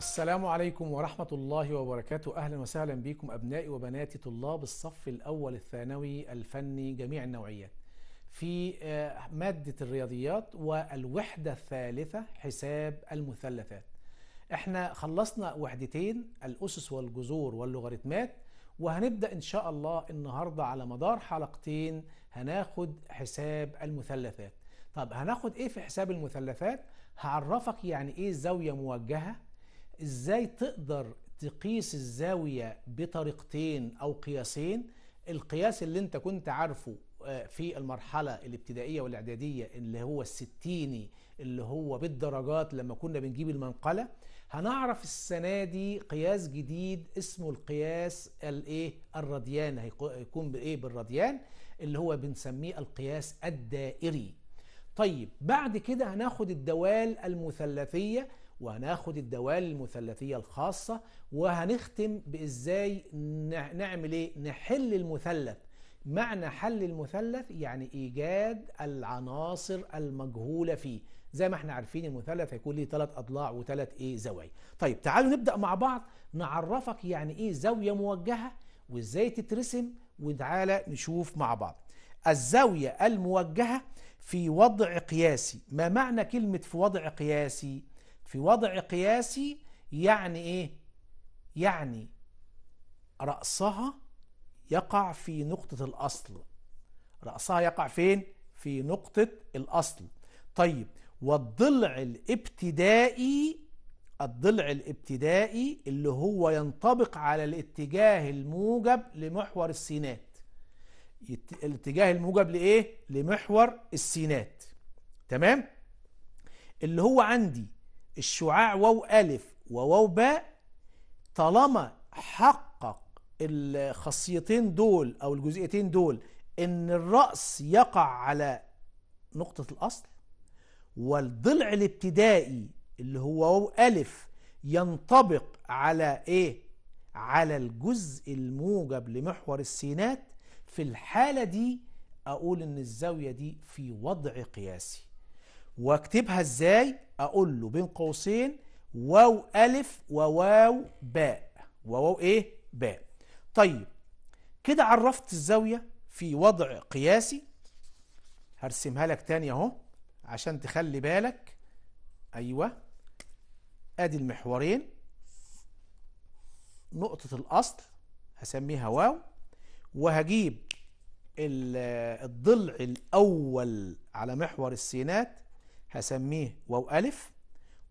السلام عليكم ورحمة الله وبركاته أهلا وسهلا بكم أبنائي وبناتي طلاب الصف الأول الثانوي الفني جميع النوعيات في آه، مادة الرياضيات والوحدة الثالثة حساب المثلثات احنا خلصنا وحدتين الأسس والجذور واللوغاريتمات وهنبدأ إن شاء الله النهاردة على مدار حلقتين هناخد حساب المثلثات طب هناخد ايه في حساب المثلثات هعرفك يعني ايه زاوية موجهة ازاي تقدر تقيس الزاوية بطريقتين او قياسين القياس اللي انت كنت عارفه آه، في المرحلة الابتدائية والاعدادية اللي هو الستيني اللي هو بالدرجات لما كنا بنجيب المنقلة هنعرف السنة دي قياس جديد اسمه القياس الايه الرديان هيكون بايه بالرديان اللي هو بنسميه القياس الدائري طيب بعد كده هناخد الدوال المثلثية وهناخد الدوال المثلثية الخاصة وهنختم بإزاي نعمل إيه؟ نحل المثلث معنى حل المثلث يعني إيجاد العناصر المجهولة فيه زي ما احنا عارفين المثلث هيكون ليه ثلاث أضلاع وثلاث إيه زوايا طيب تعالوا نبدأ مع بعض نعرفك يعني إيه زاوية موجهة وإزاي تترسم وتعالى نشوف مع بعض الزاوية الموجهة في وضع قياسي ما معنى كلمة في وضع قياسي في وضع قياسي يعني ايه يعني رأسها يقع في نقطة الأصل رأسها يقع فين في نقطة الأصل طيب والضلع الابتدائي الضلع الابتدائي اللي هو ينطبق على الاتجاه الموجب لمحور السينات الاتجاه الموجب لإيه لمحور السينات تمام اللي هو عندي الشعاع واو ألف وواو باء طالما حقق الخاصيتين دول أو الجزئيتين دول إن الرأس يقع على نقطة الأصل والضلع الابتدائي اللي هو واو ألف ينطبق على إيه؟ على الجزء الموجب لمحور السينات في الحالة دي أقول إن الزاوية دي في وضع قياسي واكتبها ازاي اقول له بين قوسين واو الف وواو باء وواو ايه باء طيب كده عرفت الزاوية في وضع قياسي هرسمها لك تاني اهو عشان تخلي بالك ايوه ادي المحورين نقطة الاصل هسميها واو وهجيب الضلع الاول على محور السينات هسميه واو ألف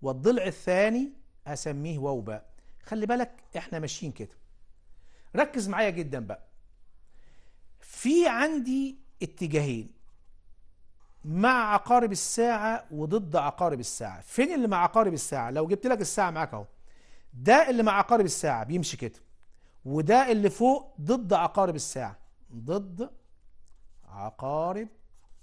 والضلع الثاني هسميه واو باء خلي بالك احنا ماشيين كده ركز معايا جدا بقى في عندي اتجاهين مع عقارب الساعة وضد عقارب الساعة فين اللي مع عقارب الساعة لو جبت لك الساعة معاك اهو ده اللي مع عقارب الساعة بيمشي كده وده اللي فوق ضد عقارب الساعة ضد عقارب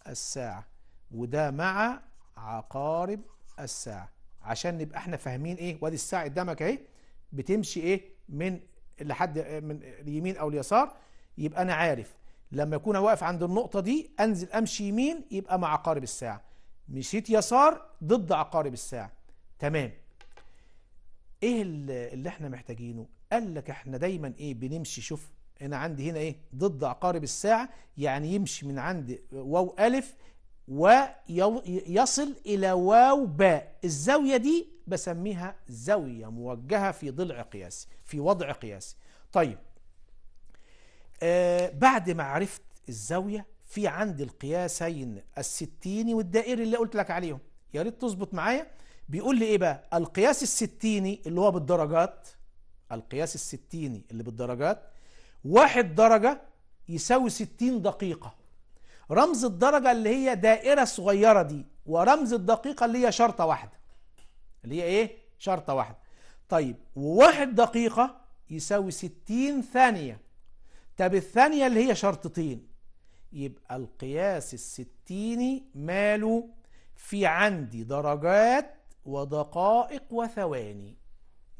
الساعة وده مع عقارب الساعة عشان نبقى احنا فاهمين ايه وادي الساعة قدامك اهي بتمشي ايه من لحد من اليمين او اليسار يبقى انا عارف لما اكون واقف عند النقطة دي انزل امشي يمين يبقى مع عقارب الساعة مشيت يسار ضد عقارب الساعة تمام ايه اللي احنا محتاجينه قال لك احنا دايما ايه بنمشي شوف انا عندي هنا ايه ضد عقارب الساعة يعني يمشي من عند واو الف ويصل إلى واو باء الزاوية دي بسميها زاوية موجهة في ضلع قياسي في وضع قياسي طيب آه بعد ما عرفت الزاوية في عندي القياسين الستيني والدائري اللي قلت لك عليهم يا ريت تظبط معايا بيقول لي ايه بقى القياس الستيني اللي هو بالدرجات القياس الستيني اللي بالدرجات واحد درجة يساوي ستين دقيقة رمز الدرجة اللي هي دائرة صغيرة دي ورمز الدقيقة اللي هي شرطة واحدة اللي هي ايه شرطة واحدة طيب وواحد دقيقة يساوي ستين ثانية طب الثانية اللي هي شرطتين يبقى القياس الستيني ماله في عندي درجات ودقائق وثواني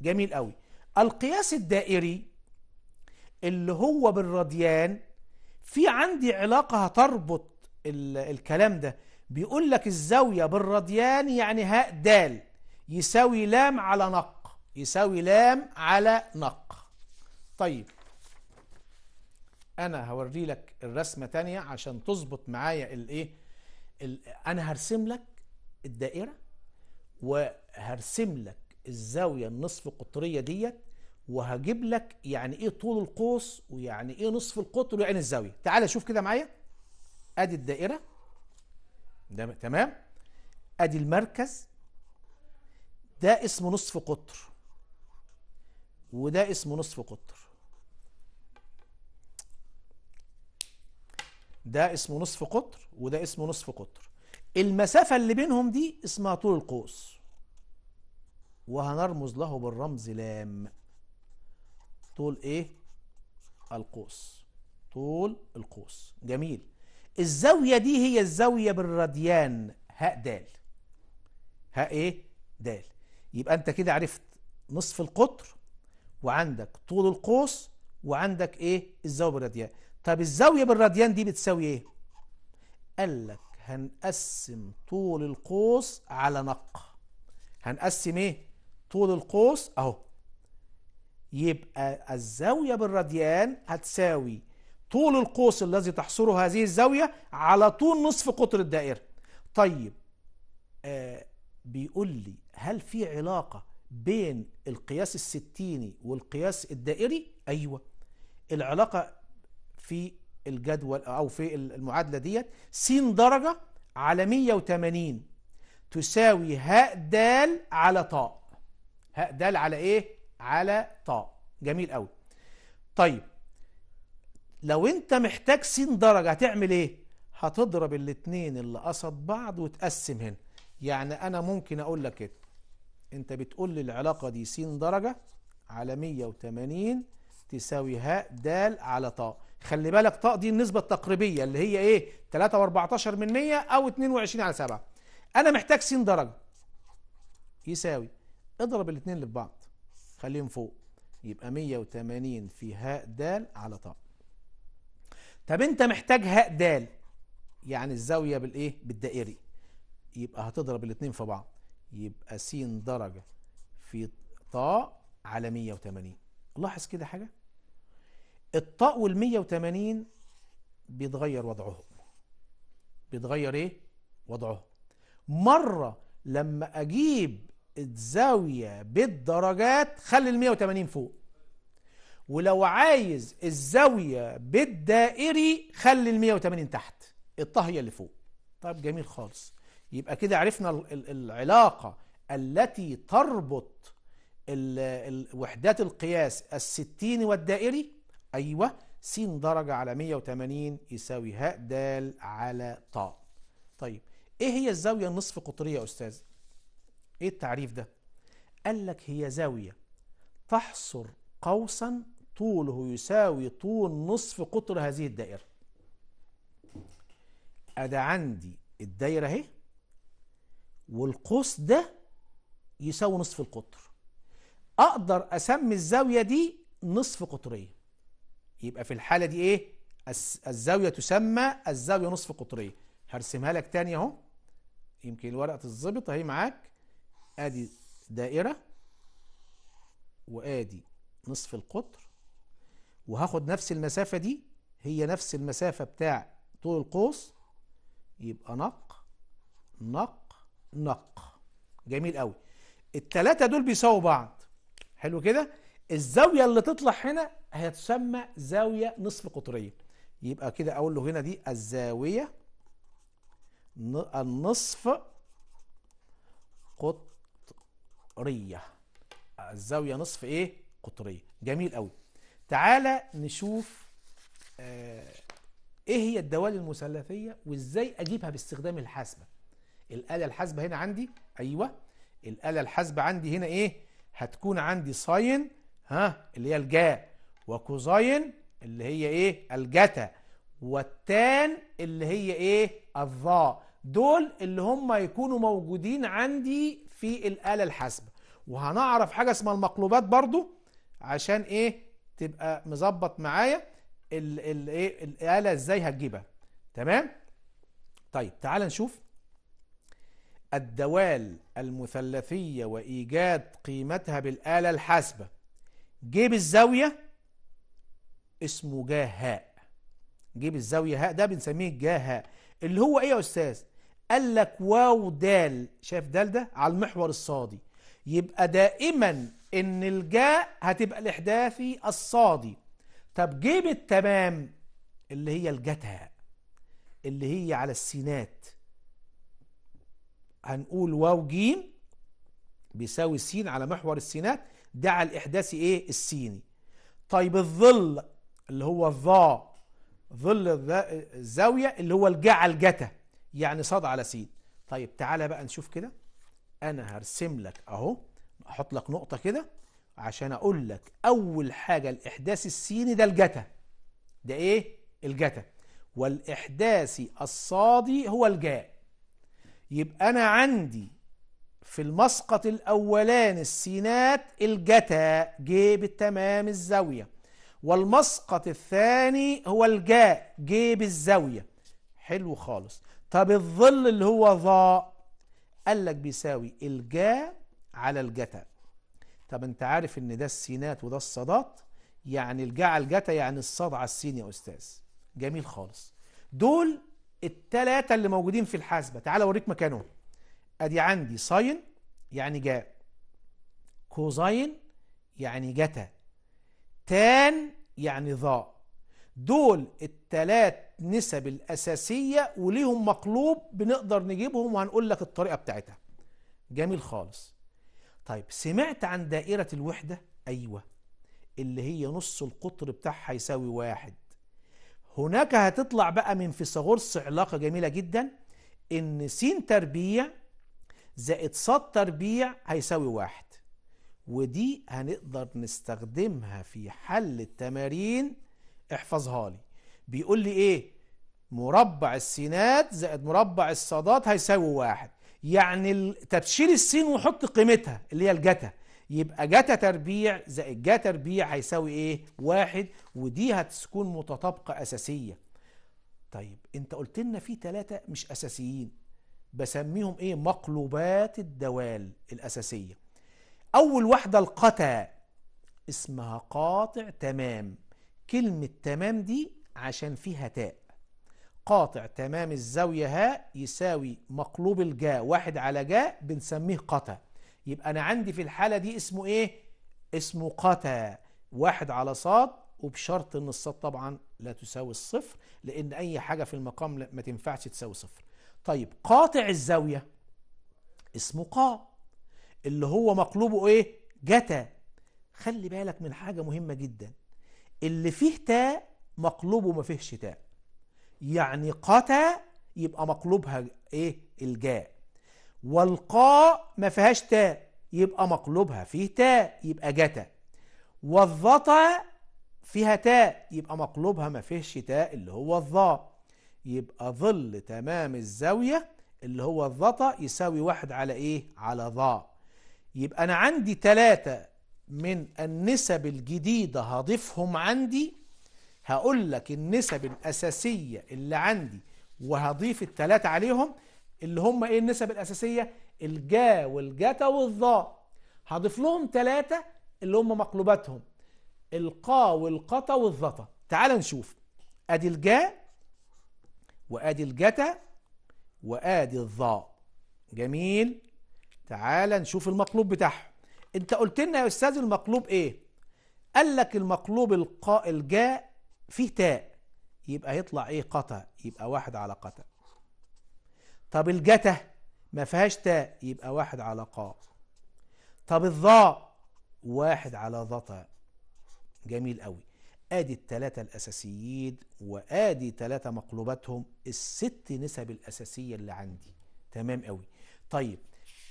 جميل قوي القياس الدائري اللي هو بالرديان في عندي علاقة هتربط الكلام ده بيقول لك الزاوية بالراديان يعني هاء دال يساوي لام على نق يساوي لام على نق طيب انا هوري لك الرسمة تانية عشان تظبط معايا الايه انا هرسم لك الدائرة وهرسم لك الزاوية النصف قطرية ديت وهجيب لك يعني ايه طول القوس ويعني ايه نصف القطر ويعني الزاويه تعال شوف كده معايا ادي الدائره ده تمام ادي المركز ده اسمه نصف قطر وده اسمه نصف قطر ده اسمه نصف قطر وده اسمه نصف قطر المسافة اللي بينهم دي اسمها طول القوس وهنرمز له بالرمز لام طول ايه القوس طول القوس جميل الزاوية دي هي الزاوية بالرديان هاء د هاء ايه د يبقى انت كده عرفت نصف القطر وعندك طول القوس وعندك ايه الزاوية بالرديان طب الزاوية بالرديان دي بتساوي ايه قال لك هنقسم طول القوس على نق هنقسم ايه طول القوس اهو يبقى الزاوية بالراديان هتساوي طول القوس الذي تحصره هذه الزاوية على طول نصف قطر الدائرة طيب آه بيقول لي هل في علاقة بين القياس الستيني والقياس الدائري أيوة العلاقة في الجدول أو في المعادلة ديت س درجة على 180 تساوي هاء د على طاء هاء د على ايه على طاء جميل قوي طيب لو انت محتاج س درجه هتعمل ايه هتضرب الاثنين اللي قصد بعض وتقسم هنا يعني انا ممكن اقول لك كده انت بتقول لي العلاقه دي س درجه على 180 تساوي هاء د على طاء خلي بالك طاء دي النسبه التقريبيه اللي هي ايه 3.14 من 100 او 22 على 7 انا محتاج س درجه يساوي اضرب الاثنين لبعض خليهم فوق يبقى 180 في هاء دال على طاء طب انت محتاج هاء دال يعني الزاوية بالايه بالدائري يبقى هتضرب الاتنين في بعض يبقى س درجة في طاء على 180 لاحظ كده حاجة الطاء وال 180 بيتغير وضعهم بيتغير ايه وضعهم مرة لما اجيب الزاوية بالدرجات خلي ال 180 فوق ولو عايز الزاوية بالدائري خلي ال 180 تحت الطهية اللي فوق طيب جميل خالص يبقى كده عرفنا العلاقة التي تربط وحدات القياس الستين والدائري أيوة س درجة على 180 يساوي ه د على ط طيب ايه هي الزاوية النصف قطرية يا أستاذ؟ إيه التعريف ده؟ قال لك هي زاوية تحصر قوسا طوله يساوي طول نصف قطر هذه الدائرة ادي عندي الدايرة أهي والقوس ده يساوي نصف القطر أقدر أسمي الزاوية دي نصف قطرية يبقى في الحالة دي إيه؟ الزاوية تسمى الزاوية نصف قطرية هرسمها لك تاني أهو يمكن الورقة تتظبط أهي معاك ادي دائرة وادي نصف القطر وهاخد نفس المسافة دي هي نفس المسافة بتاع طول القوس يبقى نق نق نق جميل قوي التلاتة دول بيساووا بعض حلو كده الزاوية اللي تطلع هنا هتسمى زاوية نصف قطرية يبقى كده اقول له هنا دي الزاوية النصف قطر قطرية الزاوية نصف ايه قطرية جميل قوي تعالى نشوف آه ايه هي الدوال المثلثية وازاي اجيبها باستخدام الحاسبة الآلة الحاسبة هنا عندي ايوه الآلة الحاسبة عندي هنا ايه هتكون عندي ساين ها اللي هي الجا وكوزاين اللي هي ايه الجتا والتان اللي هي ايه الظا دول اللي هم يكونوا موجودين عندي في الآلة الحاسبة وهنعرف حاجة اسمها المقلوبات برضو عشان ايه تبقى مظبط معايا الـ الـ الـ إيه؟ الآلة ازاي هتجيبها تمام طيب تعال نشوف الدوال المثلثية وإيجاد قيمتها بالآلة الحاسبة جيب الزاوية اسمه جاهاء جيب الزاوية هاء ده بنسميه جاهاء اللي هو ايه يا أستاذ قال لك واو دال شايف دال ده على المحور الصادي يبقى دائما ان الجاء هتبقى الاحداثي الصادي طب جيب التمام اللي هي الجتا اللي هي على السينات هنقول واو جيم بيساوي السين على محور السينات ده على الاحداثي ايه السيني طيب الظل اللي هو الظا ظل الزاوية اللي هو الجا على الجتا يعني صاد على سين طيب تعالى بقى نشوف كده انا هرسم لك اهو احط لك نقطة كده عشان اقول لك اول حاجة الاحداث السيني ده الجتا ده ايه الجتا والاحداثي الصادي هو الجاء يبقى انا عندي في المسقط الاولاني السينات الجتا جه بالتمام الزاوية والمسقط الثاني هو الجاء جه بالزاوية حلو خالص طب الظل اللي هو ظاء قال لك بيساوي الجا على الجتا طب انت عارف ان ده السينات وده الصادات يعني الجا على الجتا يعني الصاد على السين يا استاذ جميل خالص دول التلاتة اللي موجودين في الحاسبة تعال اوريك مكانهم ادي عندي ساين يعني جا كوزاين يعني جتا تان يعني ظاء دول التلات نسب الأساسية وليهم مقلوب بنقدر نجيبهم وهنقول لك الطريقة بتاعتها جميل خالص طيب سمعت عن دائرة الوحدة؟ أيوة اللي هي نص القطر بتاعها يساوي واحد هناك هتطلع بقى من فيثاغورس علاقة جميلة جدا إن س تربيع زائد ص تربيع هيساوي واحد ودي هنقدر نستخدمها في حل التمارين احفظها لي بيقول لي ايه مربع السينات زائد مربع الصادات هيساوي واحد يعني تبشير السين وحط قيمتها اللي هي الجتا يبقى جتا تربيع زائد جتا تربيع هيساوي ايه واحد ودي هتكون متطابقة اساسية طيب انت قلت لنا في ثلاثة مش اساسيين بسميهم ايه مقلوبات الدوال الاساسية اول واحدة القتا اسمها قاطع تمام كلمة تمام دي عشان فيها تاء قاطع تمام الزاوية هاء يساوي مقلوب الجا واحد على جا بنسميه قتا يبقى أنا عندي في الحالة دي اسمه إيه؟ اسمه قتا واحد على صاد وبشرط إن الصاد طبعا لا تساوي الصفر لأن أي حاجة في المقام ما تنفعش تساوي صفر طيب قاطع الزاوية اسمه قا اللي هو مقلوبه إيه؟ جتا خلي بالك من حاجة مهمة جداً اللي فيه تاء مقلوب وما فيهش تاء يعني قتا يبقى مقلوبها ايه الجاء والقاء ما فيهاش تاء يبقى مقلوبها فيه تاء يبقى جتا والظطا فيها تاء يبقى مقلوبها ما فيهش تاء اللي هو الظاء يبقى ظل تمام الزاوية اللي هو الظطا يساوي واحد على ايه على ظاء يبقى انا عندي ثلاثة من النسب الجديدة هضيفهم عندي هقول لك النسب الأساسية اللي عندي وهضيف التلاتة عليهم اللي هم ايه النسب الأساسية الجا والجتا والظا هضيف لهم تلاتة اللي هم مقلوباتهم القا والقطا والظطا تعال نشوف ادي الجا وادي الجتا وادي الظا جميل تعال نشوف المقلوب بتاعهم انت قلت لنا يا استاذ المقلوب ايه قال لك المقلوب القاء الجاء فيه تاء يبقى يطلع ايه قطع يبقى واحد على قطع طب الجته ما فيهاش تاء يبقى واحد على قاء طب الظاء واحد على ظطاء جميل قوي ادي الثلاثه الاساسيين وادي ثلاثه مقلوباتهم الست نسب الاساسيه اللي عندي تمام قوي طيب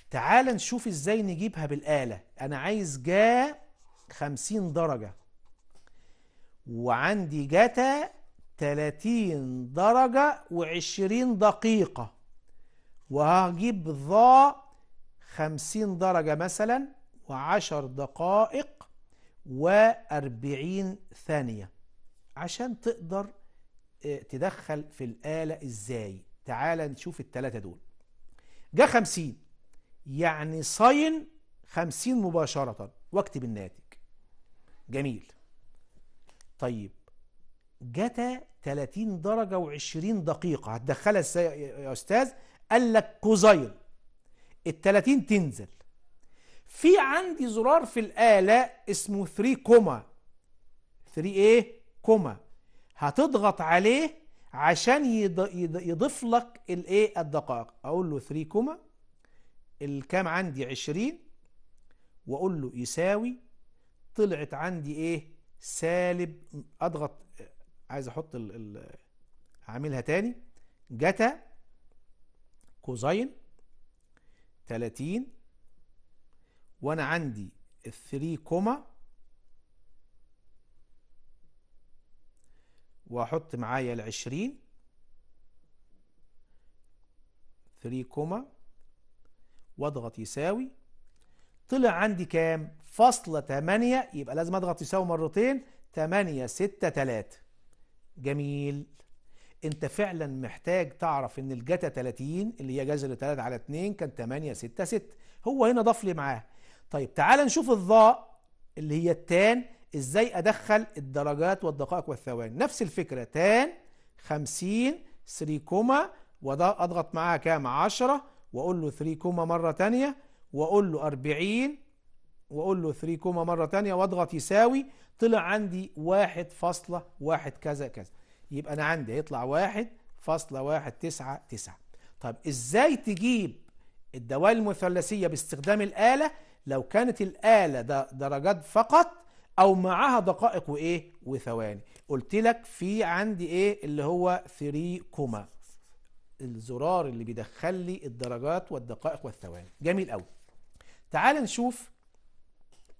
تعال نشوف ازاي نجيبها بالآلة انا عايز جا 50 درجة وعندي جتا 30 درجة و20 دقيقة وهجيب ظا 50 درجة مثلا و10 دقائق و40 ثانية عشان تقدر آه، تدخل في الآلة ازاي تعال نشوف التلاتة دول جا 50 يعني صين خمسين مباشرة واكتب الناتج جميل طيب جتا 30 درجة و20 دقيقة هتدخلها ازاي يا أستاذ؟ قال لك كوزاين ال 30 تنزل في عندي زرار في الآلة اسمه 3 كوما 3 ايه؟ كوما هتضغط عليه عشان يضيف لك الايه الدقائق اقول له 3 كوما الكام عندي 20 واقول له يساوي طلعت عندي ايه سالب اضغط عايز احط ال ال هعملها تاني جتا كوزين 30 وانا عندي الثري كوما واحط معايا العشرين ثري كوما واضغط يساوي طلع عندي كام فاصلة 8 يبقى لازم اضغط يساوي مرتين 8 6 3 جميل انت فعلا محتاج تعرف ان الجتا 30 اللي هي جذر 3 على 2 كان 8 6 6 هو هنا ضاف لي معاه طيب تعال نشوف الظاء اللي هي التان ازاي ادخل الدرجات والدقائق والثواني نفس الفكره تان 50 3 كوما واضغط معاها كام 10 وأقول له 3 كوما مرة ثانيه وأقول له 40 وأقول له 3 كوما مرة ثانيه واضغط يساوي طلع عندي واحد واحد كذا كذا يبقى أنا عندي هيطلع واحد واحد تسعة تسعة طب إزاي تجيب الدوال المثلثية باستخدام الآلة لو كانت الآلة درجات فقط او معاها دقائق وايه وثواني قلت لك في عندي ايه اللي هو 3 كوما الزرار اللي بيدخل لي الدرجات والدقائق والثواني جميل قوي تعال نشوف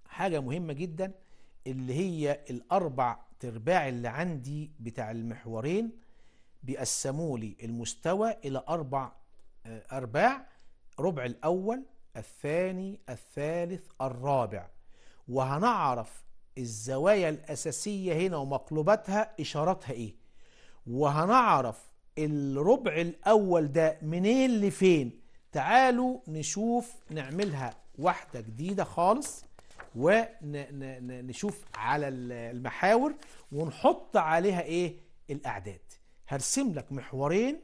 حاجة مهمة جدا اللي هي الأربع ترباع اللي عندي بتاع المحورين بيقسموا لي المستوى إلى أربع آه، أرباع ربع الأول الثاني الثالث الرابع وهنعرف الزوايا الأساسية هنا ومقلوباتها إشاراتها إيه وهنعرف الربع الأول ده منين لفين تعالوا نشوف نعملها واحدة جديدة خالص ونشوف على المحاور ونحط عليها ايه الأعداد هرسم لك محورين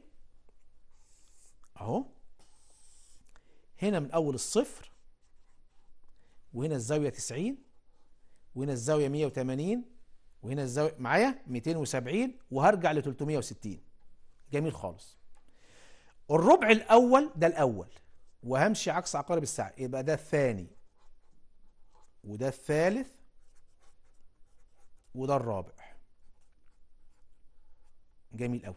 اهو هنا من أول الصفر وهنا الزاوية 90 وهنا الزاوية 180 وهنا الزاوية معايا 270 وهرجع ل 360 جميل خالص الربع الاول ده الاول وهمشي عكس عقارب الساعه يبقى ده الثاني وده الثالث وده الرابع جميل قوي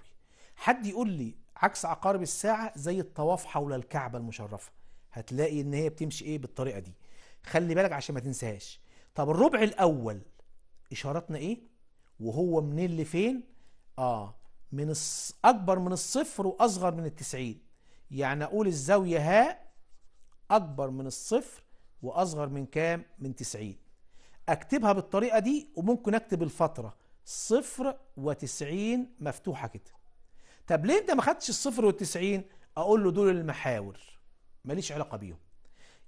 حد يقول لي عكس عقارب الساعه زي الطواف حول الكعبه المشرفه هتلاقي ان هي بتمشي ايه بالطريقه دي خلي بالك عشان ما تنساهاش طب الربع الاول اشارتنا ايه وهو منين لفين اه من أكبر من الصفر وأصغر من التسعين يعني أقول الزاوية هاء أكبر من الصفر وأصغر من كام؟ من تسعين أكتبها بالطريقة دي وممكن أكتب الفترة صفر وتسعين مفتوحة كده طب ليه أنت ما خدتش الصفر والتسعين؟ أقول له دول المحاور ماليش علاقة بيهم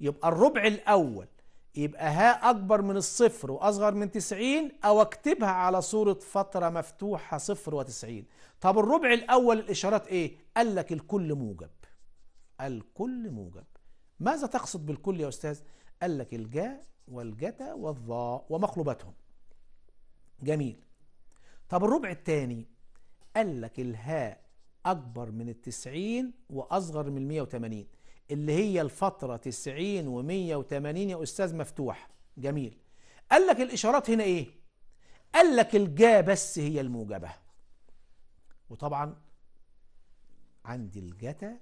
يبقى الربع الأول يبقى ها أكبر من الصفر وأصغر من 90 أو أكتبها على صورة فترة مفتوحة صفر وتسعين طب الربع الأول الإشارات إيه؟ قال لك الكل موجب الكل موجب ماذا تقصد بالكل يا أستاذ؟ قال لك الجاء والجتا والظاء ومخلوباتهم جميل طب الربع الثاني قال لك الهاء أكبر من التسعين وأصغر من المية وتمانين اللي هي الفترة 90 و180 يا أستاذ مفتوح جميل قال لك الإشارات هنا إيه؟ قال لك الجا بس هي الموجبة وطبعا عندي الجتا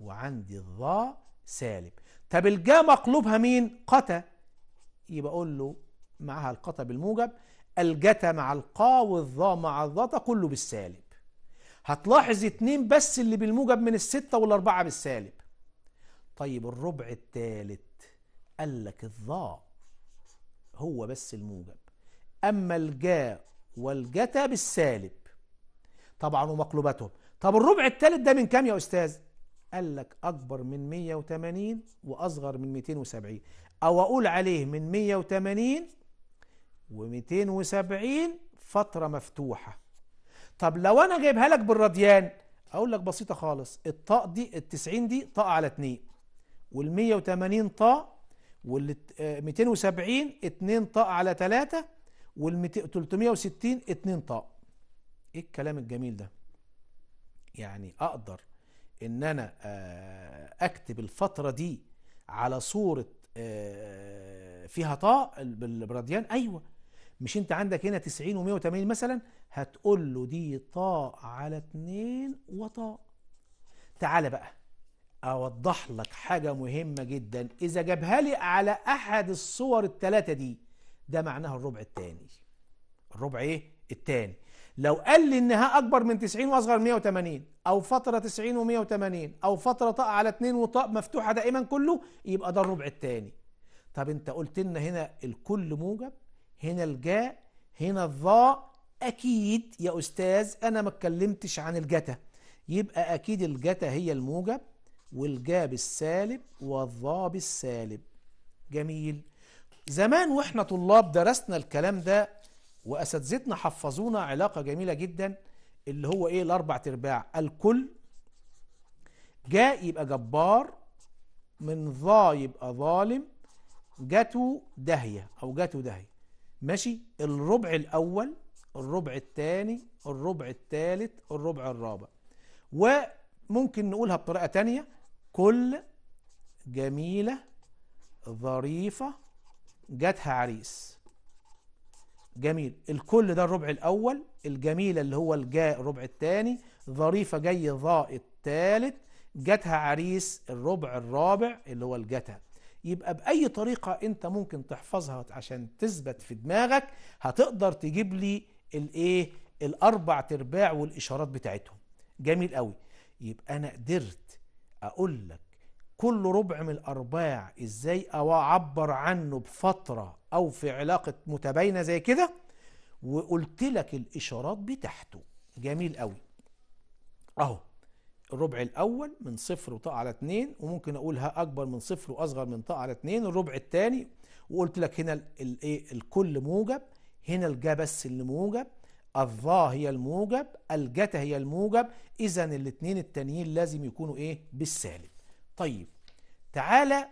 وعندي الظا سالب طب الجا مقلوبها مين؟ قتا يبقى أقول له معها القتا بالموجب الجتا مع القا والظا مع الظا كله بالسالب هتلاحظ اتنين بس اللي بالموجب من الستة والأربعة بالسالب طيب الربع الثالث قال لك الظاء هو بس الموجب أما الجاء والجتا بالسالب طبعا ومقلوبتهم طب الربع الثالث ده من كام يا أستاذ؟ قال لك أكبر من 180 وأصغر من 270 أو أقول عليه من 180 و270 فترة مفتوحة طب لو أنا جايبها لك بالراديان أقول لك بسيطة خالص الطاق دي ال 90 دي طاقة على 2 وال 180 طاء آه، وال 270 2 طاء على 3 وال 360 2 طاء ايه الكلام الجميل ده يعني اقدر ان انا آه، اكتب الفترة دي على صورة آه، فيها طاء بالبرديان ايوه مش انت عندك هنا 90 و180 مثلا هتقول له دي طاء على 2 وطاء تعال بقى اوضح لك حاجة مهمة جدا اذا جابها لي على احد الصور التلاتة دي ده معناها الربع التاني الربع ايه التاني لو قال لي انها اكبر من 90 واصغر 180 او فترة 90 و180 او فترة طاق على 2 وطاق مفتوحة دائما كله يبقى ده الربع التاني طب انت قلت لنا هنا الكل موجب هنا الجاء هنا الظاء اكيد يا استاذ انا ما اتكلمتش عن الجتا يبقى اكيد الجتا هي الموجب والجاب السالب والضاب السالب جميل زمان واحنا طلاب درسنا الكلام ده واساتذتنا حفظونا علاقه جميله جدا اللي هو ايه الاربع ارباع الكل جاء يبقى جبار من ظا يبقى ظالم جاته داهيه او جاته داهيه ماشي الربع الاول الربع الثاني الربع الثالث الربع الرابع وممكن نقولها بطريقه تانية كل جميلة ظريفة جاتها عريس جميل الكل ده الربع الأول الجميلة اللي هو الجاء الربع الثاني ظريفة جاي ظاء الثالث جاتها عريس الربع الرابع اللي هو الجتا يبقى بأي طريقة أنت ممكن تحفظها عشان تثبت في دماغك هتقدر تجيب لي الإيه الأربع ترباع والإشارات بتاعتهم جميل قوي يبقى أنا قدرت اقول لك كل ربع من الارباع ازاي اعبر عنه بفتره او في علاقه متباينه زي كده وقلت لك الاشارات بتاعته جميل قوي اهو الربع الاول من صفر وطاء على اتنين وممكن اقولها اكبر من صفر واصغر من طاء على اتنين الربع الثاني وقلت لك هنا الايه الكل موجب هنا الجا بس اللي موجب الظا هي الموجب الجتا هي الموجب إذا الاثنين التانيين لازم يكونوا إيه بالسالب طيب تعالى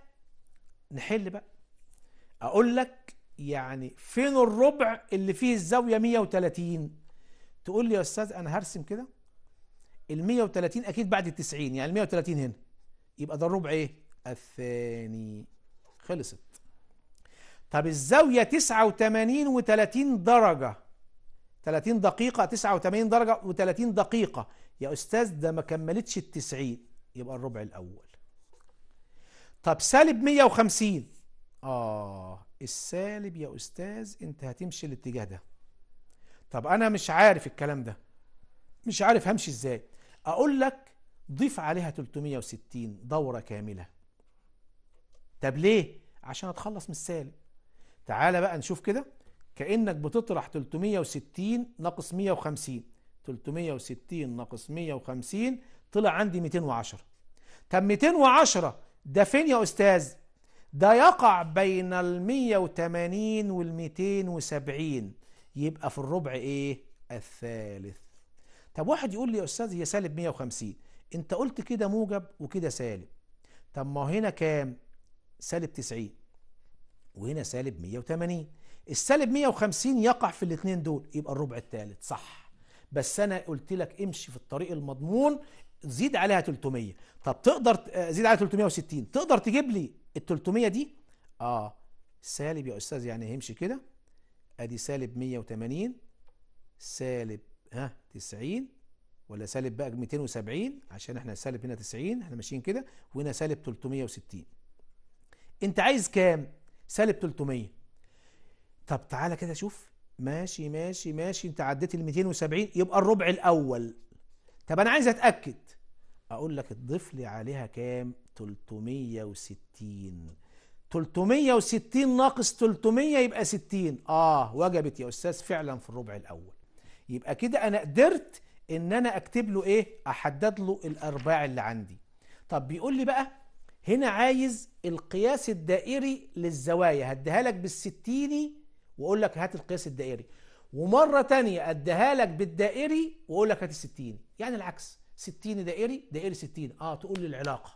نحل بقى أقول لك يعني فين الربع اللي فيه الزاوية 130 تقول لي يا أستاذ أنا هرسم كده ال 130 أكيد بعد ال 90 يعني ال 130 هنا يبقى ده الربع إيه الثاني خلصت طب الزاوية 89 و30 درجة 30 دقيقة 89 درجة و30 دقيقة يا أستاذ ده ما كملتش ال 90 يبقى الربع الأول طب سالب 150 آه السالب يا أستاذ أنت هتمشي الاتجاه ده طب أنا مش عارف الكلام ده مش عارف همشي إزاي أقول لك ضيف عليها 360 دورة كاملة طب ليه؟ عشان أتخلص من السالب تعالى بقى نشوف كده كأنك بتطرح 360 ناقص 150 360 ناقص 150 طلع عندي 210 طب 210 ده فين يا أستاذ؟ ده يقع بين ال 180 وال 270 يبقى في الربع إيه؟ الثالث طب واحد يقول لي يا أستاذ هي سالب 150 أنت قلت كده موجب وكده سالب طب ما هنا كام؟ سالب 90 وهنا سالب 180 السالب 150 يقع في الاثنين دول يبقى الربع الثالث صح بس انا قلت لك امشي في الطريق المضمون زيد عليها 300 طب تقدر آه، زيد عليها 360 تقدر تجيب لي ال 300 دي اه سالب يا استاذ يعني هيمشي كده ادي سالب 180 سالب ها 90 ولا سالب بقى 270 عشان احنا سالب هنا 90 احنا ماشيين كده وهنا سالب 360 انت عايز كام سالب 300 طب تعالى كده شوف ماشي ماشي ماشي انت عديت ال 270 يبقى الربع الاول طب انا عايز اتاكد اقول لك اضيف لي عليها كام 360 360 ناقص 300 يبقى 60 اه وجبت يا استاذ فعلا في الربع الاول يبقى كده انا قدرت ان انا اكتب له ايه احدد له الارباع اللي عندي طب بيقول لي بقى هنا عايز القياس الدائري للزوايا هديها لك بالستيني واقول لك هات القياس الدائري ومره تانية اديها لك بالدائري واقول لك هات 60 يعني العكس 60 دائري دائري 60 اه تقول لي العلاقه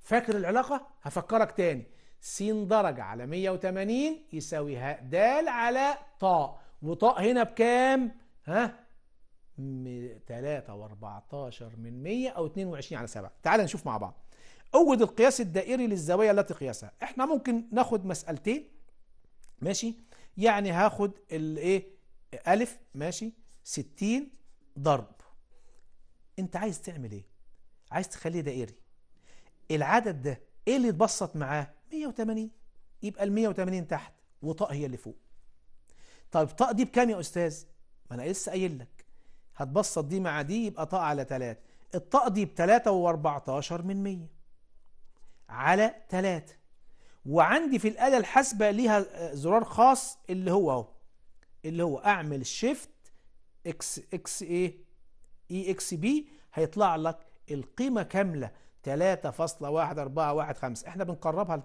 فاكر العلاقه هفكرك تاني س درجه على 180 يساوي ه د على طاء وطاء هنا بكام ها 3 و14 من 100 او 22 على 7 تعال نشوف مع بعض اوجد القياس الدائري للزوايا التي قياسها احنا ممكن ناخد مسألتين ماشي يعني هاخد الايه ألف ماشي 60 ضرب انت عايز تعمل ايه عايز تخليه دائري العدد ده ايه اللي اتبسط معاه 180 يبقى ال 180 تحت وطاء هي اللي فوق طيب طاء دي بكام يا استاذ ما انا لسه قايل لك هتبسط دي مع دي يبقى طاء على 3 الطاء دي ب 3 و14 من 100 على 3 وعندي في الآلة الحاسبة ليها آه، زرار خاص اللي هو اهو اللي هو اعمل شيفت اكس اكس ايه اي اكس بي هيطلع لك القيمة كاملة 3.1415 احنا بنقربها ل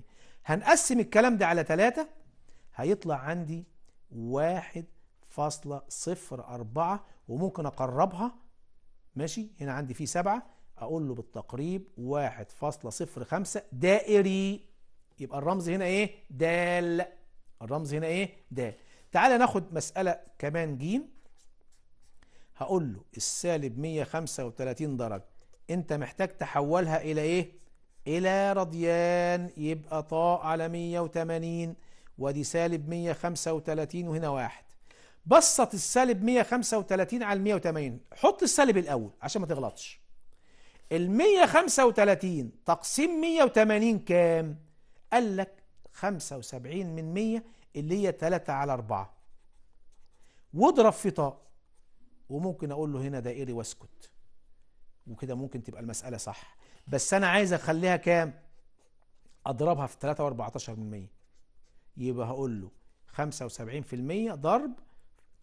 3.14% هنقسم الكلام ده على 3 هيطلع عندي 1.04 وممكن اقربها ماشي هنا عندي فيه 7 اقول له بالتقريب 1.05 دائري يبقى الرمز هنا ايه دال الرمز هنا ايه دال تعالى ناخد مسألة كمان ج هقول له السالب 135 درجة انت محتاج تحولها الى ايه الى رضيان يبقى طاء على 180 ودي سالب 135 وهنا واحد بسط السالب 135 على 180 حط السالب الاول عشان ما تغلطش ال 135 تقسيم 180 كام قال لك 75 من 100 اللي هي 3 على 4 واضرب في طاق وممكن اقول له هنا دائري واسكت وكده ممكن تبقى المسألة صح بس انا عايز اخليها كام اضربها في 3 و14 من 100 يبقى هقول له 75% ضرب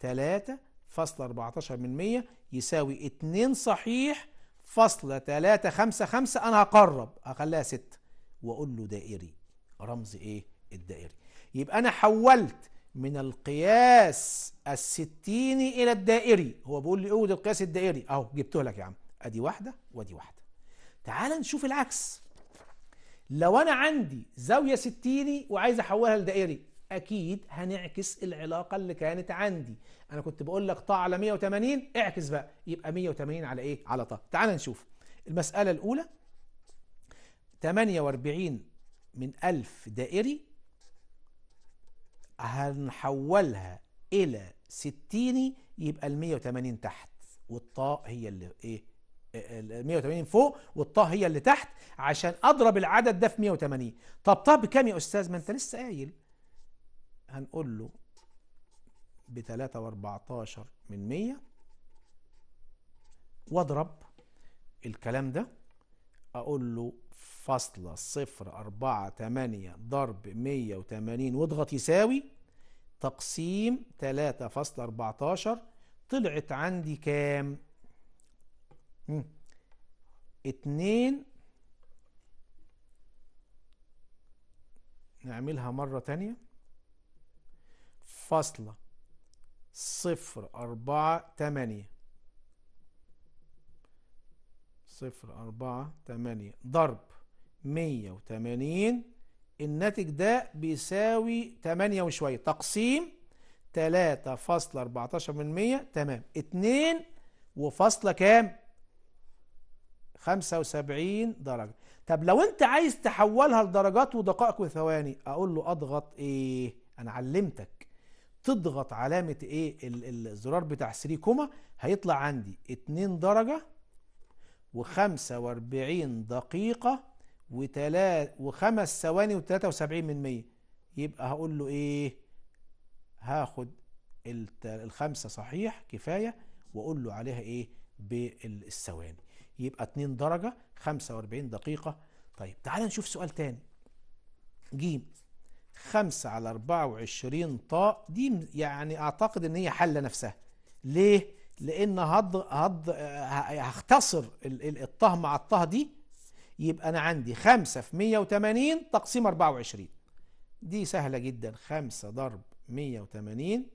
3 فاصلة 14 من 100 يساوي 2 صحيح فاصلة 3 5 5 أنا هقرب أخليها 6 وأقول له دائري رمز ايه الدائري يبقى انا حولت من القياس الستيني الى الدائري هو بيقول لي اوجد القياس الدائري اهو جبته لك يا عم ادي واحده وادي واحده تعال نشوف العكس لو انا عندي زاويه ستيني وعايز احولها لدائري اكيد هنعكس العلاقه اللي كانت عندي انا كنت بقول لك طا على 180 اعكس بقى يبقى 180 على ايه على طا تعال نشوف المساله الاولى 48 من ألف دائري هنحولها إلى ستيني يبقى ال 180 تحت والطاء هي اللي إيه آه، آه، ال 180 فوق والطاء هي اللي تحت عشان اضرب العدد ده في 180 طب طاء بكام يا استاذ ما انت لسه قايل هنقول له ب 3 و14 من 100 واضرب الكلام ده اقول له فاصلة صفر أربعة تمانية ضرب مية وتمانين واضغط يساوي تقسيم تلاتة فاصلة أربعتاشر طلعت عندي كام؟ اتنين نعملها مرة تانية فاصلة صفر أربعة تمانية صفر أربعة تمانية ضرب مية وتمانين الناتج ده بيساوي تمانية وشوية تقسيم تلاتة فاصلة أربعتاشر من مية تمام اتنين وفاصلة كام؟ خمسة وسبعين درجة طب لو انت عايز تحولها لدرجات ودقائق وثواني اقول له اضغط ايه؟ انا علمتك تضغط علامة ايه الزرار بتاع 3 كومة هيطلع عندي اتنين درجة و45 دقيقة وتلات وخمس ثواني و73 من مية يبقى هقول له ايه هاخد الخمسة صحيح كفاية واقول له عليها ايه بالثواني يبقى 2 درجة 45 دقيقة طيب تعال نشوف سؤال تاني ج 5 على 24 ط دي يعني اعتقد ان هي حل نفسها ليه لان هض هض هختصر الطه مع الطه دي يبقى انا عندي 5 في 180 تقسيم 24 دي سهله جدا 5 ضرب 180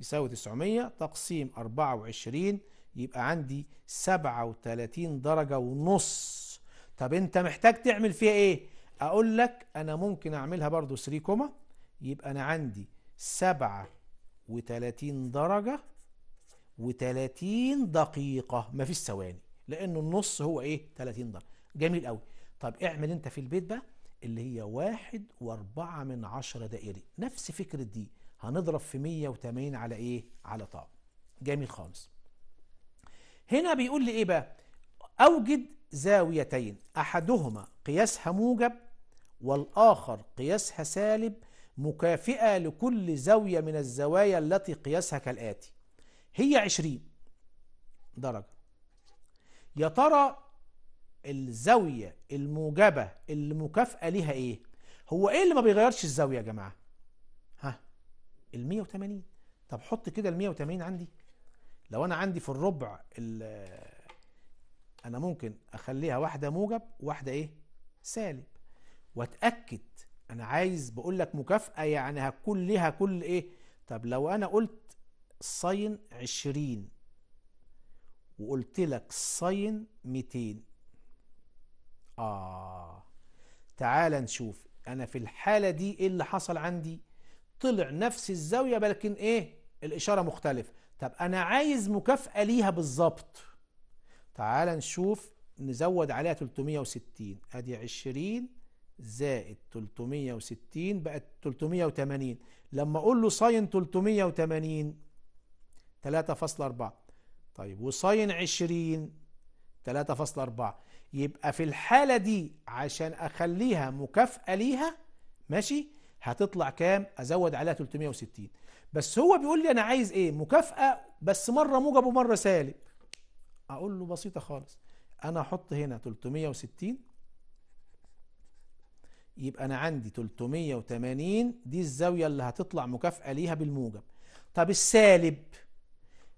يساوي 900 تقسيم 24 يبقى عندي 37 درجه ونص طب انت محتاج تعمل فيها ايه اقول لك انا ممكن اعملها برضو 3 كومه يبقى انا عندي 37 درجه وتلاتين دقيقة مفيش ثواني لأن النص هو إيه؟ تلاتين دقيقة جميل قوي طب اعمل أنت في البيت بقى اللي هي واحد واربعة من عشرة دائري نفس فكرة دي هنضرب في مية وتمانين على إيه؟ على طعم جميل خالص هنا بيقول لي إيه بقى؟ أوجد زاويتين أحدهما قياسها موجب والآخر قياسها سالب مكافئة لكل زاوية من الزوايا التي قياسها كالآتي هي 20 درجة يا ترى الزاوية الموجبة المكافأة ليها ايه هو ايه اللي ما بيغيرش الزاوية يا جماعة ها ال 180 طب حط كده ال 180 عندي لو انا عندي في الربع انا ممكن اخليها واحدة موجب وواحدة ايه سالب واتأكد انا عايز بقول لك مكافأة يعني هتكون ليها كل ايه طب لو انا قلت صين عشرين وقلت لك صين ميتين آه تعال نشوف أنا في الحالة دي إيه اللي حصل عندي طلع نفس الزاوية لكن إيه الإشارة مختلفة طب أنا عايز مكافأة ليها بالظبط تعال نشوف نزود عليها 360 أدي 20 زائد 360 بقت 380 لما أقول له صين 380 3.4 طيب وصاين 20 3.4 يبقى في الحالة دي عشان أخليها مكافأة ليها ماشي هتطلع كام أزود عليها 360 بس هو بيقول لي أنا عايز إيه مكافأة بس مرة موجب ومرة سالب أقول له بسيطة خالص أنا أحط هنا 360 يبقى أنا عندي 380 دي الزاوية اللي هتطلع مكافأة ليها بالموجب طب السالب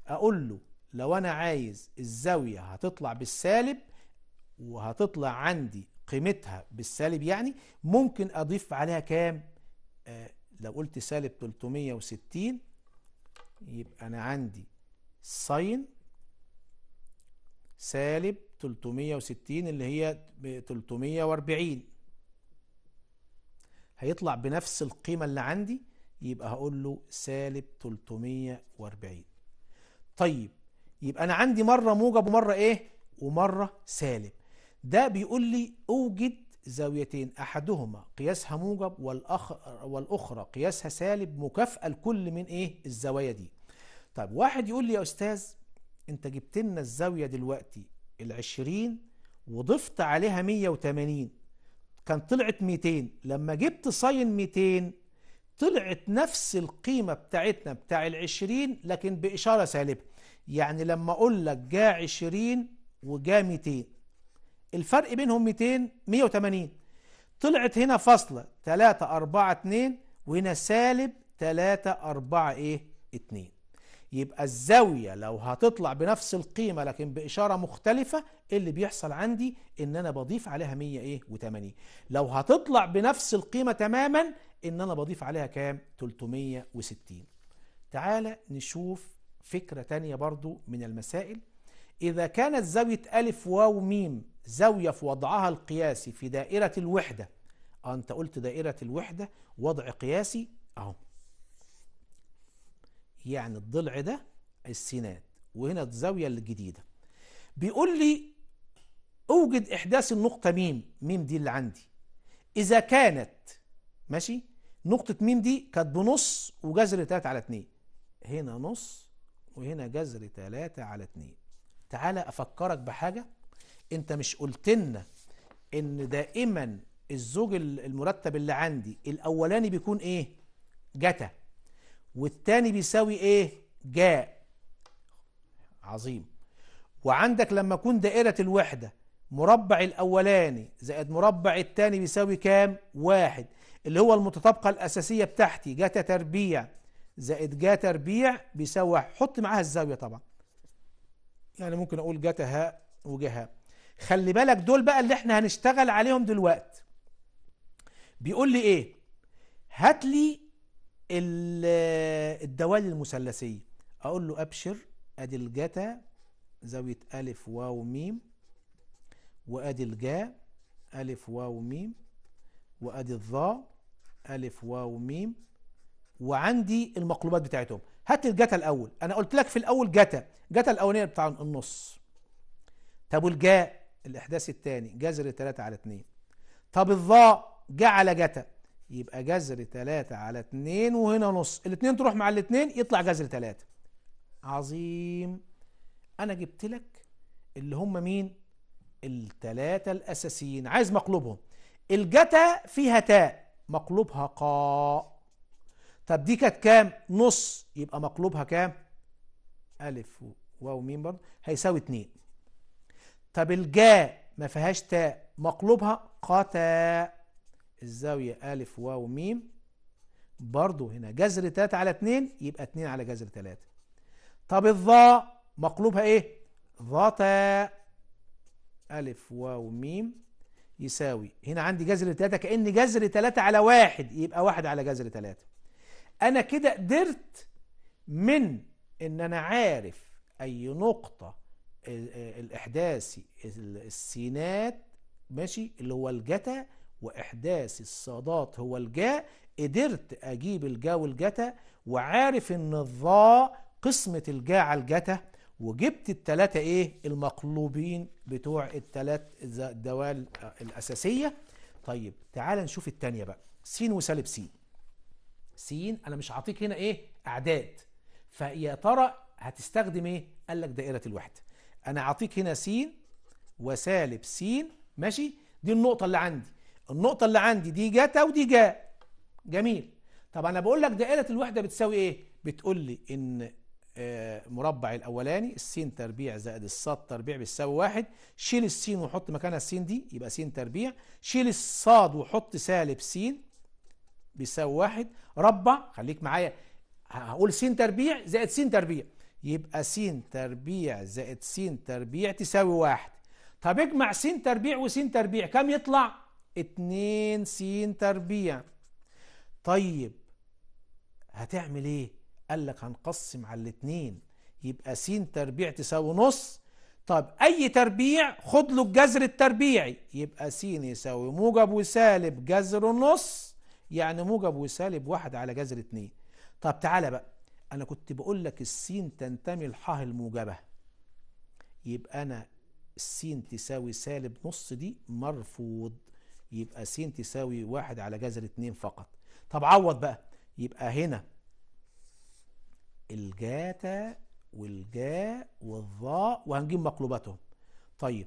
اقول له لو انا عايز الزاوية هتطلع بالسالب وهتطلع عندي قيمتها بالسالب يعني ممكن اضيف عليها كام آه لو قلت سالب 360 يبقى انا عندي ساين سالب 360 اللي هي 340 هيطلع بنفس القيمة اللي عندي يبقى هقول له سالب 340 طيب يبقى أنا عندي مرة موجب ومرة إيه ومرة سالب ده بيقول لي أوجد زاويتين أحدهما قياسها موجب والأخ والأخرى قياسها سالب مكافأة لكل من إيه الزوايا دي طيب واحد يقول لي يا أستاذ أنت جبت لنا الزاوية دلوقتي ال20 وضفت عليها 180 كان طلعت 200 لما جبت ساين 200 طلعت نفس القيمة بتاعتنا بتاع العشرين لكن بإشارة سالبة يعني لما أقول لك جاء عشرين وجاء 200 الفرق بينهم 200 180 طلعت هنا فاصلة 3 4 2 وهنا سالب 3 4 ايه 2 يبقى الزاوية لو هتطلع بنفس القيمة لكن بإشارة مختلفة إيه اللي بيحصل عندي إن أنا بضيف عليها 100 إيه و80 لو هتطلع بنفس القيمة تماما ان انا بضيف عليها كام 360 تعالى نشوف فكرة تانية برضو من المسائل إذا كانت زاوية ألف واو ميم زاوية في وضعها القياسي في دائرة الوحدة آه، أنت قلت دائرة الوحدة وضع قياسي أهو يعني الضلع ده السينات وهنا الزاوية الجديدة بيقول لي أوجد إحداث النقطة ميم ميم دي اللي عندي إذا كانت ماشي نقطة م دي كانت بنص وجذر 3 على 2 هنا نص وهنا جذر 3 على 2 تعالى أفكرك بحاجة أنت مش قلت لنا إن دائما الزوج المرتب اللي عندي الأولاني بيكون إيه؟ جتا والتاني بيساوي إيه؟ جاء عظيم وعندك لما أكون دائرة الوحدة مربع الأولاني زائد مربع التاني بيساوي كام؟ واحد اللي هو المتطابقة الأساسية بتاعتي جتا تربيع زائد جتا تربيع بيساوي حط معاها الزاوية طبعا يعني ممكن أقول جتا ها وجا خلي بالك دول بقى اللي احنا هنشتغل عليهم دلوقتي بيقول لي ايه هات لي الدوال المثلثية اقول له ابشر ادي الجتا زاوية الف واو ميم وادي الجا الف واو ميم وادي الظا ألف واو ميم وعندي المقلوبات بتاعتهم هات الجتا الأول أنا قلت لك في الأول جتا جتا الأولانية بتاع النص طب والجاء الإحداث الثاني جذر 3 على 2 طب الظاء جاء على جتا يبقى جذر 3 على 2 وهنا نص الاثنين تروح مع الاثنين يطلع جذر 3 عظيم انا جبت لك اللي هم مين الثلاثه الاساسيين عايز مقلوبهم الجتا فيها تاء مقلوبها قاء طب دي كانت كام نص يبقى مقلوبها كام ألف واو ميم برضه هيساوي اتنين طب الجاء ما فيهاش تاء مقلوبها قتا الزاوية ألف واو ميم برضه هنا جذر تلاتة على اتنين يبقى اتنين على جذر تلاتة طب الظاء مقلوبها ايه ظتا ألف واو ميم يساوي هنا عندي جذر 3 كأن جذر 3 على واحد يبقى واحد على جذر 3 أنا كده قدرت من إن أنا عارف أي نقطة آه، الإحداثي السينات ماشي اللي هو الجتا وإحداث الصادات هو الجاء قدرت أجيب الجا والجتا وعارف إن الظاء قسمة الجا على الجتا وجبت التلاتة ايه المقلوبين بتوع التلات الدوال الاساسية طيب تعال نشوف التانية بقى س وسالب س س انا مش هعطيك هنا ايه اعداد فيا ترى هتستخدم ايه قال لك دائرة الوحدة انا هعطيك هنا س وسالب س ماشي دي النقطة اللي عندي النقطة اللي عندي دي جتا ودي جا جميل طب انا بقول لك دائرة الوحدة بتساوي ايه بتقول لي ان مربع الاولاني السين تربيع زائد الصاد تربيع بيساوي واحد شيل السين وحط مكانها السين دي يبقى سين تربيع شيل الصاد وحط سالب سين بيساوي واحد ربع خليك معايا هقول سين تربيع زائد سين تربيع يبقى سين تربيع زائد سين تربيع تساوي واحد طب اجمع سين تربيع وسين تربيع كم يطلع؟ اتنين سين تربيع طيب هتعمل ايه؟ قال لك هنقسم على الاتنين يبقى س تربيع تساوي نص طب اي تربيع خد له الجذر التربيعي يبقى س يساوي موجب وسالب جذر نص يعني موجب وسالب واحد على جذر اتنين طب تعالى بقى انا كنت بقول لك السين تنتمي لحا الموجبه يبقى انا السين تساوي سالب نص دي مرفوض يبقى س تساوي واحد على جذر اتنين فقط طب عوض بقى يبقى هنا الجاتا والجاء والظاء وهنجيب مقلوباتهم طيب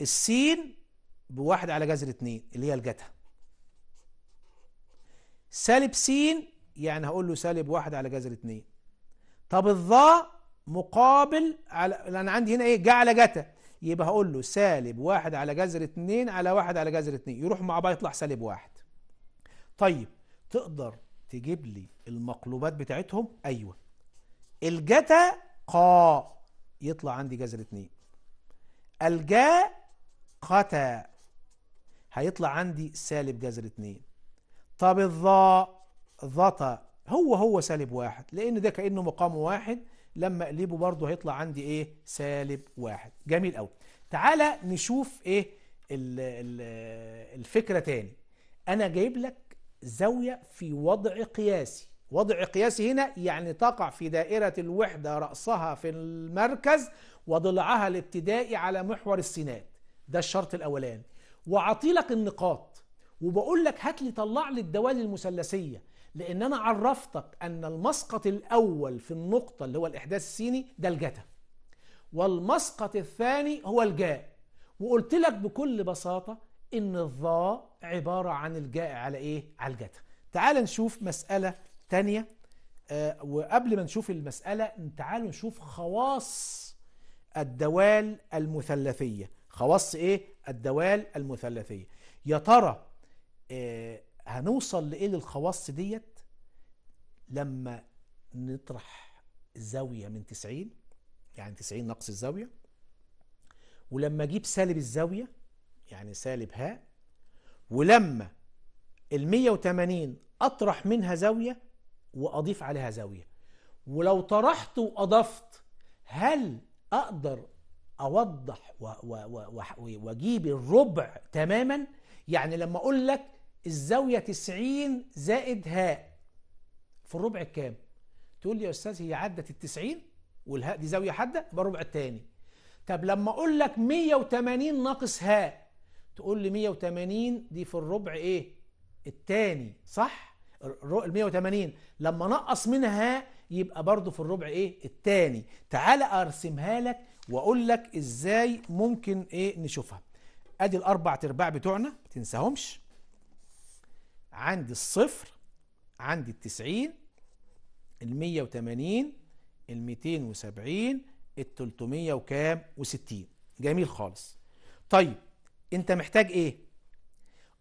السين بواحد على جذر اتنين اللي هي الجتا سالب سين يعني هقول له سالب واحد على جذر اتنين طب الظاء مقابل على انا عندي هنا ايه جا على جتا يبقى هقول له سالب واحد على جذر اتنين على واحد على جذر اتنين يروح مع بعض يطلع سالب واحد طيب تقدر تجيب لي المقلوبات بتاعتهم ايوه الجتا قا يطلع عندي جذر اتنين الجا قتا هيطلع عندي سالب جذر اتنين طب الظا ظتا هو هو سالب واحد لان ده كأنه مقام واحد لما اقلبه برضه هيطلع عندي ايه سالب واحد جميل قوي تعالى نشوف ايه الـ الـ الفكرة تاني انا جايب لك زاوية في وضع قياسي وضع قياسي هنا يعني تقع في دائرة الوحدة رأسها في المركز وضلعها الابتدائي على محور السينات ده الشرط الأولاني وعطيلك النقاط وبقول لك هات لي طلع لي الدوال المثلثية لأن أنا عرفتك أن المسقط الأول في النقطة اللي هو الإحداث السيني ده الجتا والمسقط الثاني هو الجاء وقلت لك بكل بساطة إن الظاء عبارة عن الجاء على إيه؟ على الجتا تعال نشوف مسألة تانية آه، وقبل ما نشوف المسألة تعالوا نشوف خواص الدوال المثلثية خواص ايه الدوال المثلثية يا ترى آه هنوصل لايه للخواص ديت لما نطرح زاوية من 90 يعني 90 نقص الزاوية ولما اجيب سالب الزاوية يعني سالب هاء ولما المية 180 اطرح منها زاوية واضيف عليها زاويه ولو طرحت واضفت هل اقدر اوضح واجيب الربع تماما يعني لما اقول لك الزاويه 90 زائد هاء في الربع كام تقول لي يا استاذ هي عدت ال 90 والهاء دي زاويه حاده يبقى الربع الثاني طب لما اقول لك 180 ناقص هاء تقول لي 180 دي في الربع ايه الثاني صح ال 180 لما نقص منها يبقى برضو في الربع ايه الثاني تعال ارسمها لك واقول لك ازاي ممكن ايه نشوفها ادي الاربع ارباع بتوعنا ما تنساهمش عندي الصفر عندي ال 180 ال 270 ال 300 وكام و60 جميل خالص طيب انت محتاج ايه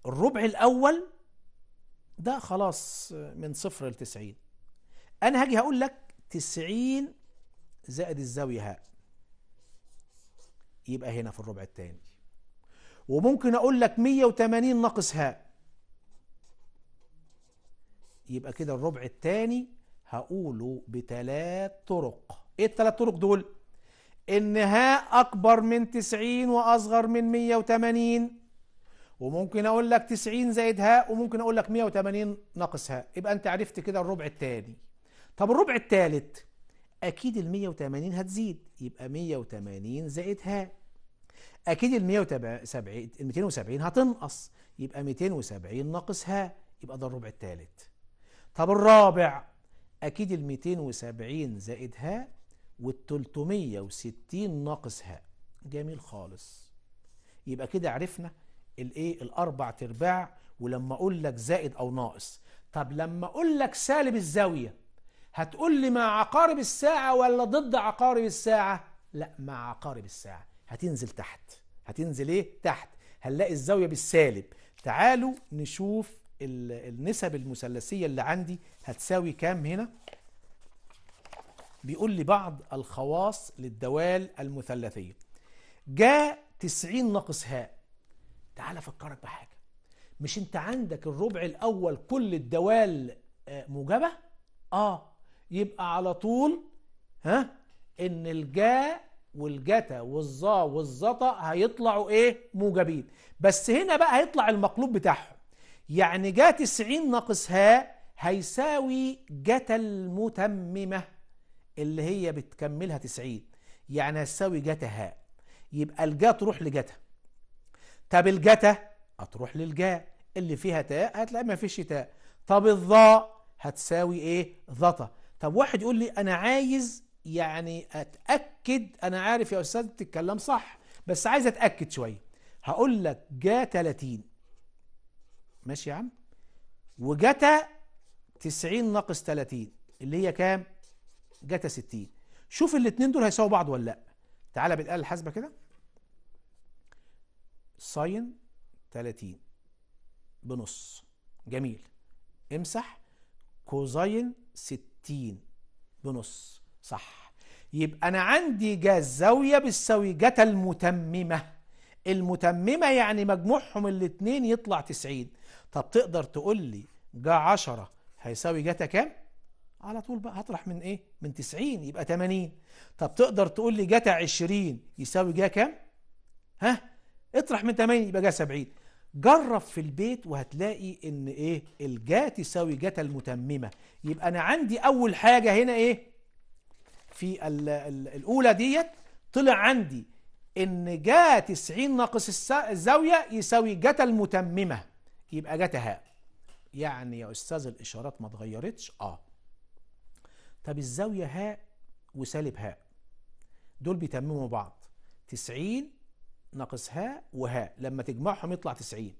الربع الاول ده خلاص من صفر ل 90 انا هاجي هقول لك 90 زائد الزاوية هاء يبقى هنا في الربع الثاني وممكن اقول لك 180 ناقص هاء يبقى كده الربع الثاني هقوله بثلاث طرق ايه الثلاث طرق دول ان هاء اكبر من 90 واصغر من 180 وممكن اقول لك 90 زائد هاء وممكن اقول لك 180 ناقص هاء يبقى انت عرفت كده الربع الثاني طب الربع الثالث اكيد ال 180 هتزيد يبقى 180 زائد هاء اكيد ال 170 270 هتنقص يبقى 270 ناقص هاء يبقى ده الربع الثالث طب الرابع اكيد ال 270 زائد هاء وال 360 ناقص هاء جميل خالص يبقى كده عرفنا الايه الاربع ارباع ولما اقول لك زائد او ناقص طب لما اقول لك سالب الزاويه هتقول لي مع عقارب الساعه ولا ضد عقارب الساعه لا مع عقارب الساعه هتنزل تحت هتنزل ايه تحت هنلاقي الزاويه بالسالب تعالوا نشوف النسب المثلثيه اللي عندي هتساوي كام هنا بيقول لي بعض الخواص للدوال المثلثيه جاء 90 ناقص هاء تعال افكرك بحاجه مش انت عندك الربع الاول كل الدوال آه، موجبه اه يبقى على طول ها ان الجا والجتا والظا والظطا هيطلعوا ايه موجبين بس هنا بقى هيطلع المقلوب بتاعهم يعني جا 90 ناقص ها هيساوي جتا المتممه اللي هي بتكملها 90 يعني هتساوي جتا ها يبقى الجا تروح لجتا طب الجتا هتروح للجاء اللي فيها تاء هتلاقي ما فيش تاء طب الظاء هتساوي ايه ظطا طب واحد يقول لي انا عايز يعني اتاكد انا عارف يا استاذ تتكلم صح بس عايز اتاكد شويه هقول لك جا 30 ماشي يا عم وجتا 90 ناقص 30 اللي هي كام جتا 60 شوف الاثنين دول هيساووا بعض ولا لا تعالى بالآلة الحاسبة كده ساين 30 بنص جميل امسح كوزين 60 بنص صح يبقى انا عندي جا الزاويه بتساوي جتا المتممه المتممه يعني مجموعهم الاثنين يطلع 90 طب تقدر تقول لي جا 10 هيساوي جتا كام على طول بقى هطرح من ايه من 90 يبقى 80 طب تقدر تقول لي جتا 20 يساوي جا كام ها اطرح من 80 يبقى جا 70 جرب في البيت وهتلاقي ان ايه الجا تساوي جتا المتممه يبقى انا عندي اول حاجه هنا ايه في الـ الـ الاولى ديت طلع عندي ان جا 90 ناقص الزاويه يساوي جتا المتممه يبقى جاء هاء يعني يا استاذ الاشارات ما اتغيرتش اه طب الزاويه هاء وسالب هاء دول بيتمموا بعض 90 ناقص ها وها لما تجمعهم يطلع 90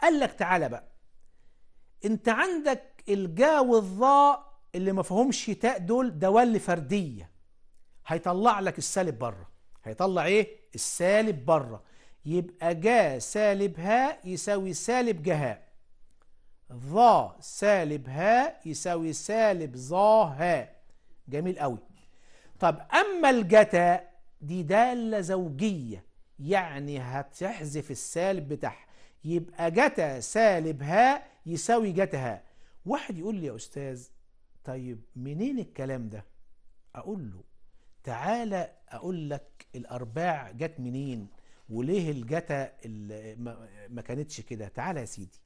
قال لك تعالى بقى انت عندك الجا والظاء اللي ما فيهمش تاء دول دوال فرديه هيطلع لك السالب بره هيطلع ايه السالب بره يبقى جا سالب هاء يساوي سالب جهاء ظا سالب هاء يساوي سالب ظا هاء جميل قوي طب اما الجتا دي داله زوجيه يعني هتحذف السالب بتاعها يبقى جتا سالب ها يساوي جتا ها واحد يقول لي يا أستاذ طيب منين الكلام ده أقول له تعالى أقول لك الأرباع جت منين وليه الجتا ما كانتش كده تعالى يا سيدي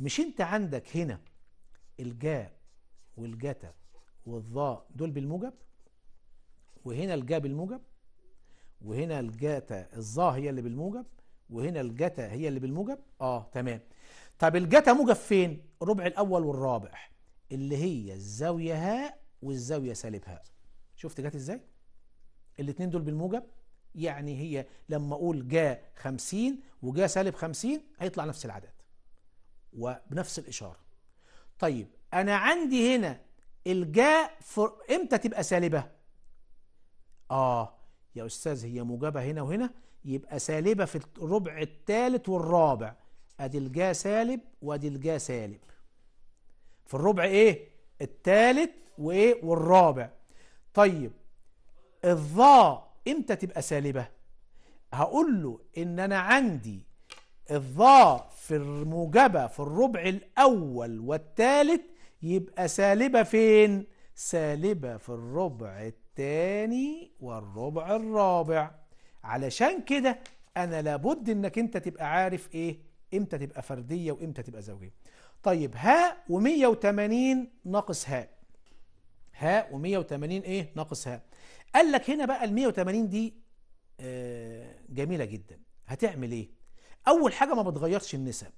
مش انت عندك هنا الجا والجتا والظاء دول بالموجب وهنا الجا بالموجب وهنا الجاتا الظا هي اللي بالموجب وهنا الجتا هي اللي بالموجب اه تمام طب الجتا موجب فين الربع الاول والرابع اللي هي الزاويه هاء والزاويه سالب هاء شفت جت ازاي الاثنين دول بالموجب يعني هي لما اقول جا 50 وجا سالب 50 هيطلع نفس العدد وبنفس الاشاره طيب انا عندي هنا الجا فر... امتى تبقى سالبه اه يا أستاذ هي موجبة هنا وهنا يبقى سالبة في الربع الثالث والرابع أدي الجا سالب وأدي الجا سالب في الربع إيه؟ الثالث وإيه؟ والرابع طيب الظا إمتى تبقى سالبة؟ هقول له إن أنا عندي الظا في الموجبة في الربع الأول والثالث يبقى سالبة فين؟ سالبة في الربع الثاني والربع الرابع علشان كده انا لابد انك انت تبقى عارف ايه امتى تبقى فرديه وامتى تبقى زوجيه طيب هاء و180 ناقص هاء هاء و180 ايه ناقص هاء قال لك هنا بقى ال180 دي آه، جميله جدا هتعمل ايه اول حاجه ما بتغيرش النسب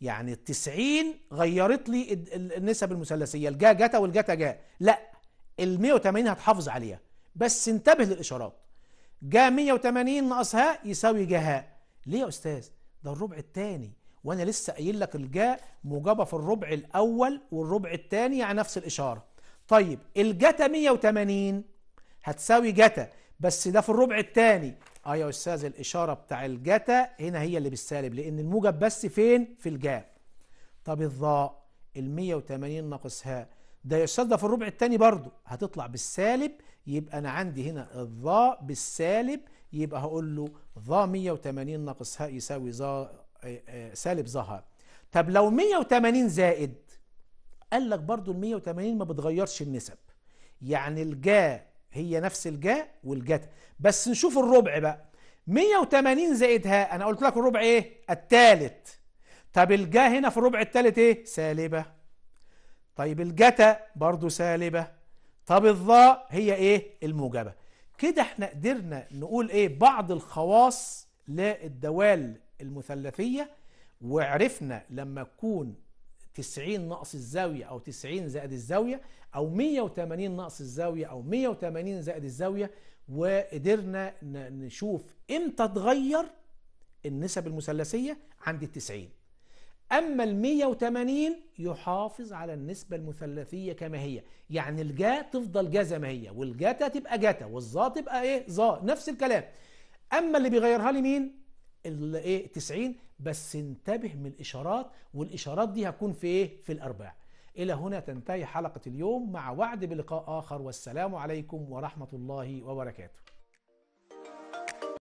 يعني ال 90 غيرت لي النسب المثلثيه الجا جتا والجتا جا لا ال 180 هتحافظ عليها بس انتبه للاشارات جا 180 ناقص ه يساوي جهاء ليه يا استاذ ده الربع الثاني وانا لسه قايل لك الجا موجبه في الربع الاول والربع الثاني يعني نفس الاشاره طيب الجتا 180 هتساوي جتا بس ده في الربع الثاني اه يا استاذ الاشاره بتاع الجتا هنا هي اللي بالسالب لان الموجب بس فين في الجا طب الضاء ال 180 ناقص ناقصها ده في الربع الثاني برضه هتطلع بالسالب يبقى انا عندي هنا الظا بالسالب يبقى هقول له ظا 180 ناقص هاء يساوي ظا آه، آه، سالب ظهر طب لو 180 زائد قال لك برضو ال 180 ما بتغيرش النسب يعني الجا هي نفس الجا والجتا بس نشوف الربع بقى 180 زائد ه انا قلت لك الربع ايه الثالث طب الجا هنا في الربع الثالث ايه سالبه طيب الجتا برضو سالبة طب الظاء هي ايه الموجبة كده احنا قدرنا نقول ايه بعض الخواص للدوال المثلثية وعرفنا لما تكون 90 ناقص الزاوية أو 90 زائد الزاوية أو 180 ناقص الزاوية أو 180 زائد الزاوية وقدرنا نشوف إمتى تغير النسب المثلثية عند التسعين أما ال 180 يحافظ على النسبة المثلثية كما هي يعني الجا تفضل جا زي ما هي والجاتا تبقى جاتا والظا تبقى ايه ظا نفس الكلام أما اللي بيغيرها لي مين الايه 90 بس انتبه من الإشارات والإشارات دي هتكون في ايه في الأرباع إلى هنا تنتهي حلقة اليوم مع وعد بلقاء آخر والسلام عليكم ورحمة الله وبركاته